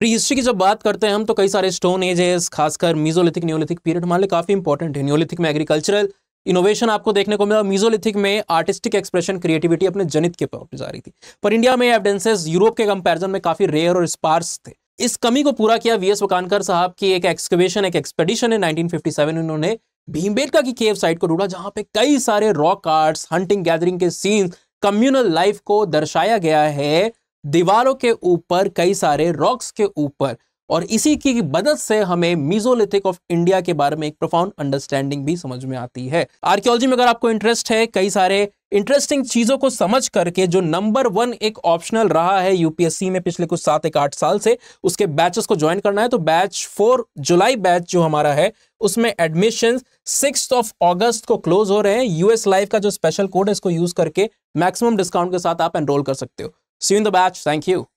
Pre history की जब बात करते हैं हम तो कई सारे स्टोन एजेस खासकर मीजोलिथिक न्योलिथिक पीरियड हमारे लिए काफ़ी इंपॉर्टेंट है न्योलिथिक में एग्रीकल्चरल इनोवेशन आपको देखने को मिला मीजोलिथिक में आर्टिस्टिक एक्सप्रेशन क्रिएटिविटी अपने जनित के तौर पर जा रही थी पर इंडिया में एविडेंसेस यूरोप के कंपेरिजन में काफ़ी रेयर और स्पार्स थे इस कमी को पूरा किया वी एस वकानकर साहब की एक एक्सकवेशन एक एक्सपेडिशन है 1957 में उन्होंने भीमबेटका की केव साइट को ढूंढा जहां पे कई सारे रॉक आर्ट्स हंटिंग गैदरिंग के सीन्स कम्युनल लाइफ को दर्शाया गया है दीवारों के ऊपर कई सारे रॉक्स के ऊपर और इसी की मदद से हमें मीजोलिथिक ऑफ इंडिया के बारे में एक प्रोफाउंड अंडरस्टैंडिंग भी समझ में आती है आर्कियोलॉजी में अगर आपको इंटरेस्ट है कई सारे इंटरेस्टिंग चीजों को समझ करके जो नंबर वन एक ऑप्शनल रहा है यूपीएससी में पिछले कुछ सात एक आठ साल से उसके बैचेस को ज्वाइन करना है तो बैच फोर जुलाई बैच जो हमारा है उसमें एडमिशन सिक्स ऑफ ऑगस्ट को क्लोज हो रहे हैं यूएस लाइफ का जो स्पेशल कोड है इसको यूज करके मैक्सिमम डिस्काउंट के साथ आप एनरोल कर सकते हो See you in the batch. Thank you.